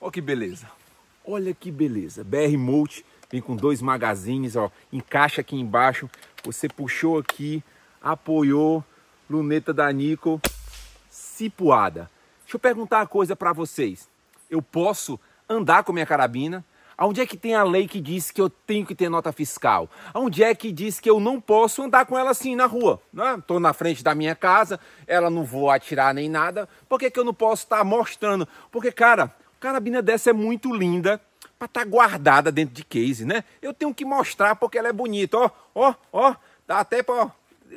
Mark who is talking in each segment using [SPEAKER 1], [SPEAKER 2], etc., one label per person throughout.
[SPEAKER 1] Olha que beleza. Olha que beleza. BR Multi vem com dois magazines, ó. Encaixa aqui embaixo. Você puxou aqui, apoiou. Luneta da Nico, cipuada. Deixa eu perguntar uma coisa para vocês. Eu posso andar com minha carabina? Aonde é que tem a lei que diz que eu tenho que ter nota fiscal? Aonde é que diz que eu não posso andar com ela assim na rua? Né? Tô na frente da minha casa, ela não vou atirar nem nada. Por que, que eu não posso estar tá mostrando? Porque, cara, Carabina dessa é muito linda para estar tá guardada dentro de case, né? Eu tenho que mostrar porque ela é bonita, ó, ó, ó, dá até para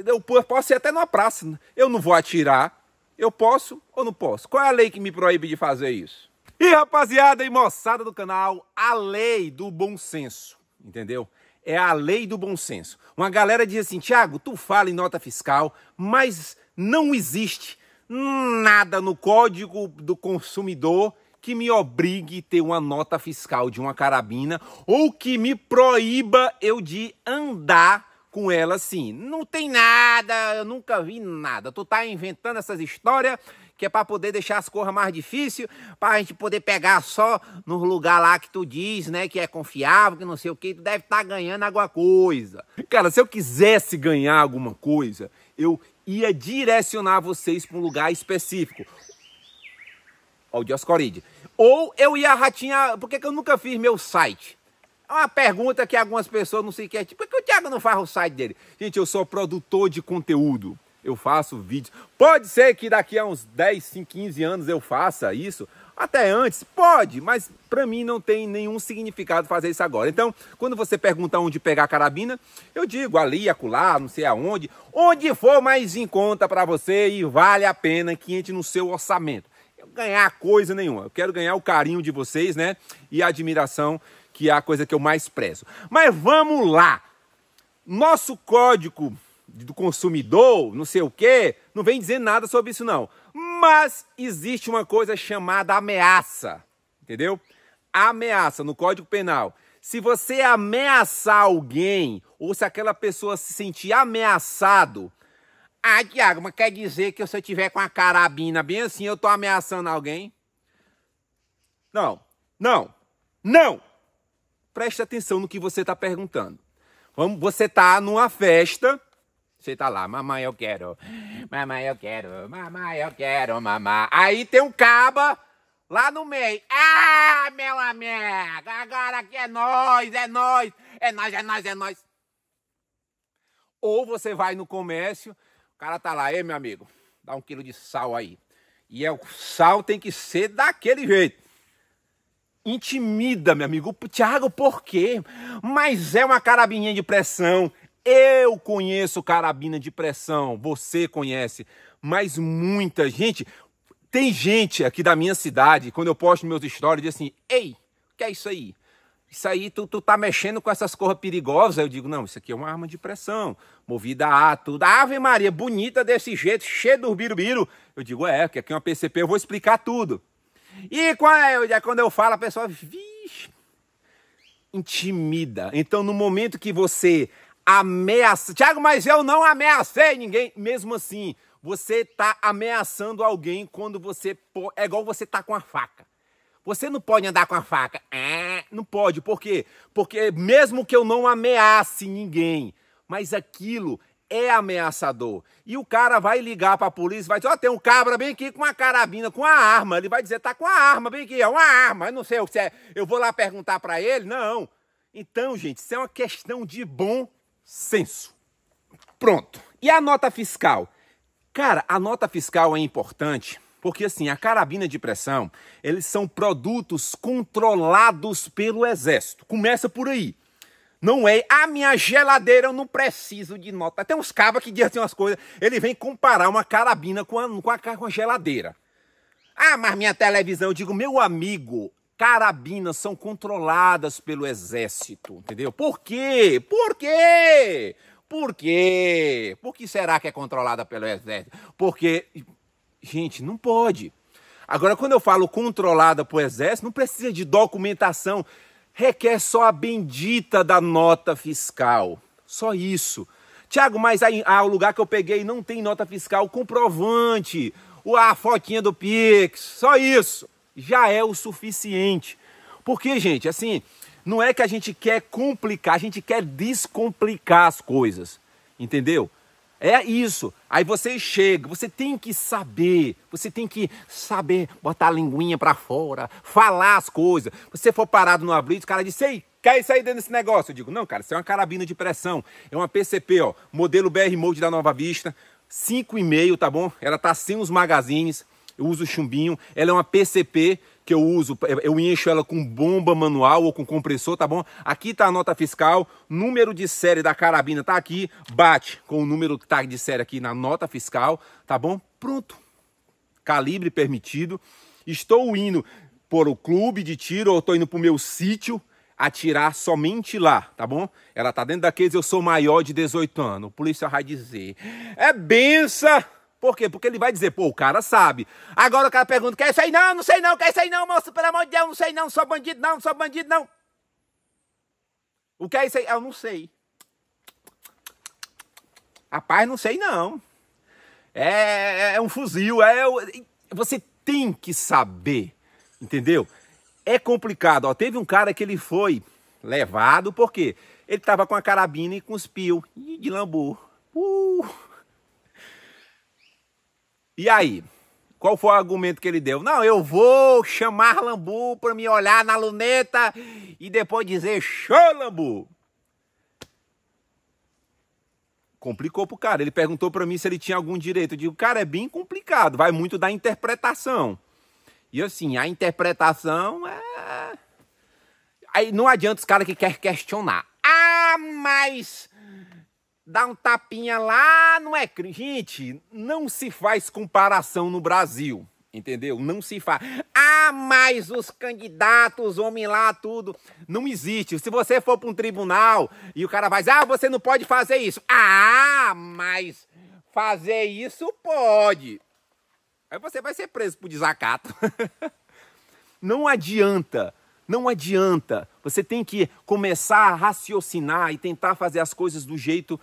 [SPEAKER 1] eu posso ir até na praça. Né? Eu não vou atirar. Eu posso ou não posso? Qual é a lei que me proíbe de fazer isso? E rapaziada e moçada do canal, a lei do bom senso, entendeu? É a lei do bom senso. Uma galera diz assim, Tiago, tu fala em nota fiscal, mas não existe nada no Código do Consumidor que me obrigue a ter uma nota fiscal de uma carabina ou que me proíba eu de andar com ela assim. Não tem nada, eu nunca vi nada. Tu tá inventando essas histórias que é para poder deixar as coisas mais difíceis, pra gente poder pegar só no lugar lá que tu diz, né, que é confiável, que não sei o que, tu deve estar tá ganhando alguma coisa. Cara, se eu quisesse ganhar alguma coisa, eu ia direcionar vocês para um lugar específico ao Dioscoride. Ou eu ia ratinha, por que, que eu nunca fiz meu site? É uma pergunta que algumas pessoas não sequer. É, tipo, por que o Thiago não faz o site dele? Gente, eu sou produtor de conteúdo. Eu faço vídeos. Pode ser que daqui a uns 10, 15 anos eu faça isso. Até antes, pode, mas para mim não tem nenhum significado fazer isso agora. Então, quando você pergunta onde pegar a carabina, eu digo ali, acolá, não sei aonde, onde for mais em conta para você e vale a pena que entre no seu orçamento ganhar coisa nenhuma. Eu quero ganhar o carinho de vocês, né? E a admiração, que é a coisa que eu mais prezo. Mas vamos lá. Nosso código do consumidor, não sei o quê, não vem dizer nada sobre isso não. Mas existe uma coisa chamada ameaça, entendeu? Ameaça no Código Penal. Se você ameaçar alguém ou se aquela pessoa se sentir ameaçado, ah, Tiago, mas quer dizer que se eu tiver com a carabina bem assim, eu tô ameaçando alguém? Não, não, não! Preste atenção no que você está perguntando. Vamos, você tá numa festa, você tá lá, mamãe eu quero, mamãe eu quero, mamãe eu quero, mamãe. Aí tem um caba lá no meio. Ah, meu amigo, agora aqui é nós, é nós, é nós, é nós, é nós. Ou você vai no comércio, o cara tá lá, ei meu amigo, dá um quilo de sal aí. E é, o sal tem que ser daquele jeito. Intimida, meu amigo. Tiago, por quê? Mas é uma carabininha de pressão. Eu conheço carabina de pressão, você conhece. Mas muita gente. Tem gente aqui da minha cidade, quando eu posto meus stories, diz assim: Ei, o que é isso aí? Isso aí, tu, tu tá mexendo com essas corras perigosas. Aí eu digo, não, isso aqui é uma arma de pressão, movida a tudo. A Ave Maria, bonita desse jeito, cheia do birubiru. Eu digo, é, porque aqui é uma PCP, eu vou explicar tudo. E é, quando eu falo, a pessoa, vixe, intimida. Então, no momento que você ameaça, Tiago, mas eu não ameacei ninguém, mesmo assim, você tá ameaçando alguém quando você. É igual você tá com a faca. Você não pode andar com a faca. É não pode, por quê? Porque mesmo que eu não ameace ninguém, mas aquilo é ameaçador. E o cara vai ligar para a polícia, vai dizer: "Ó, oh, tem um cabra bem aqui com uma carabina, com uma arma". Ele vai dizer: "Tá com uma arma bem aqui, é uma arma". Eu não sei o que é. Eu vou lá perguntar para ele? Não. Então, gente, isso é uma questão de bom senso. Pronto. E a nota fiscal? Cara, a nota fiscal é importante porque assim, a carabina de pressão, eles são produtos controlados pelo exército. Começa por aí. Não é, a ah, minha geladeira eu não preciso de nota. Tem uns cabas que dizem umas coisas, ele vem comparar uma carabina com a, com a, com a geladeira. Ah, mas minha televisão, eu digo, meu amigo, carabinas são controladas pelo exército, entendeu? Por quê? Por quê? Por quê? Por que será que é controlada pelo exército? Porque Gente, não pode. Agora, quando eu falo controlada por exército, não precisa de documentação, requer só a bendita da nota fiscal. Só isso. Tiago, mas aí, ah, o lugar que eu peguei não tem nota fiscal comprovante, a fotinha do Pix, só isso. Já é o suficiente. Porque, gente, assim, não é que a gente quer complicar, a gente quer descomplicar as coisas, entendeu? É isso. Aí você chega, você tem que saber, você tem que saber botar a linguinha para fora, falar as coisas. Se você for parado no abrigo, o cara diz: "Ei, quer isso aí dentro desse negócio?" Eu digo: "Não, cara, isso é uma carabina de pressão, é uma PCP, ó, modelo BR Mode da Nova Vista, 5,5, tá bom? Ela tá sem os magazines, eu uso chumbinho, ela é uma PCP que eu uso, é, eu encho ela com bomba manual ou com compressor, tá bom? Aqui tá a nota fiscal, número de série da carabina tá aqui, bate com o número que tá de série aqui na nota fiscal, tá bom? Pronto. Calibre permitido. Estou indo por o clube de tiro ou estou indo pro meu sítio atirar somente lá, tá bom? Ela tá dentro daqueles eu sou maior de 18 anos. O polícia vai dizer: "É benção!" Por quê? Porque ele vai dizer, pô, o cara sabe. Agora o cara pergunta, quer isso aí não, não sei não, quer isso aí não, moço, pelo amor de Deus, não sei não, sou bandido não, sou bandido não. O que é isso aí? Eu não sei. Rapaz, não sei não. É, é, é um fuzil, é... é você tem que saber, entendeu? É complicado, ó, teve um cara que ele foi levado, por quê? Ele tava com a carabina e com os pio de lambu. Uh! E aí? Qual foi o argumento que ele deu? Não, eu vou chamar Lambu para me olhar na luneta e depois dizer show Lambu. Complicou pro cara. Ele perguntou para mim se ele tinha algum direito. Eu digo, cara, é bem complicado. Vai muito da interpretação. E assim, a interpretação é. Aí não adianta os caras que querem questionar. Ah, mas dá um tapinha lá, não é? Gente, não se faz comparação no Brasil, entendeu? Não se faz. Ah, mas os candidatos, homem lá, tudo. Não existe. Se você for para um tribunal e o cara vai dizer, ah, você não pode fazer isso. Ah, mas fazer isso pode. Aí você vai ser preso por desacato. não adianta. Não adianta. Você tem que começar a raciocinar e tentar fazer as coisas do jeito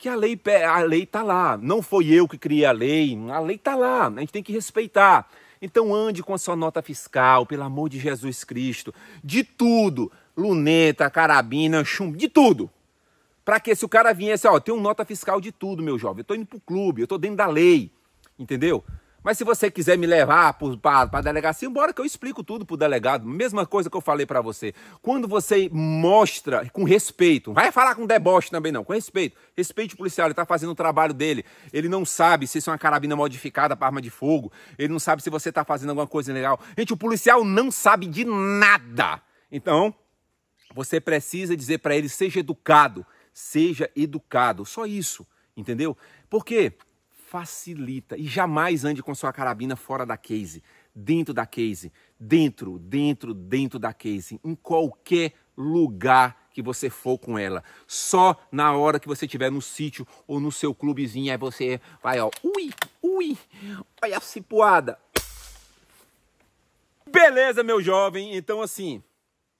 [SPEAKER 1] que a lei a lei está lá. Não foi eu que criei a lei, a lei está lá, a gente tem que respeitar. Então ande com a sua nota fiscal, pelo amor de Jesus Cristo, de tudo, luneta, carabina, chumbo, de tudo. Para que se o cara viesse, ó, tem um nota fiscal de tudo, meu jovem, eu tô indo pro clube, eu tô dentro da lei, entendeu? Mas se você quiser me levar para a delegacia, embora que eu explico tudo para o delegado. Mesma coisa que eu falei para você. Quando você mostra com respeito, não vai falar com deboche também não, com respeito. Respeite o policial, ele está fazendo o trabalho dele. Ele não sabe se isso é uma carabina modificada para arma de fogo. Ele não sabe se você está fazendo alguma coisa legal. Gente, o policial não sabe de nada. Então, você precisa dizer para ele, seja educado. Seja educado, só isso, entendeu? Porque facilita. E jamais ande com sua carabina fora da case, dentro da case, dentro, dentro, dentro da case, em qualquer lugar que você for com ela. Só na hora que você estiver no sítio ou no seu clubezinho, aí você vai, ó, ui, ui, olha a cipuada. Beleza, meu jovem? Então, assim,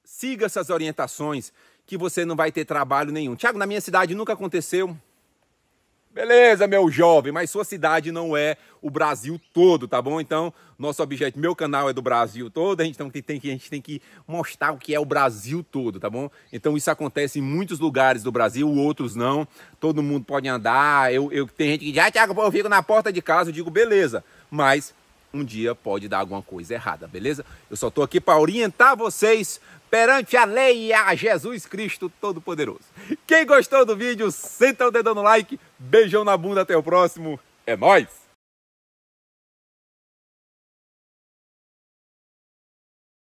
[SPEAKER 1] siga essas orientações que você não vai ter trabalho nenhum. Tiago, na minha cidade nunca aconteceu. Beleza, meu jovem, mas sua cidade não é o Brasil todo, tá bom? Então, nosso objeto, meu canal é do Brasil todo, a gente, tem, que, a gente tem que mostrar o que é o Brasil todo, tá bom? Então, isso acontece em muitos lugares do Brasil, outros não. Todo mundo pode andar. Eu, eu Tem gente que diz, ah, Thiago, eu fico na porta de casa, eu digo, beleza, mas um dia pode dar alguma coisa errada, beleza? Eu só estou aqui para orientar vocês perante a lei e a Jesus Cristo Todo-Poderoso. Quem gostou do vídeo, senta o dedão no like, beijão na bunda, até o próximo, é nóis!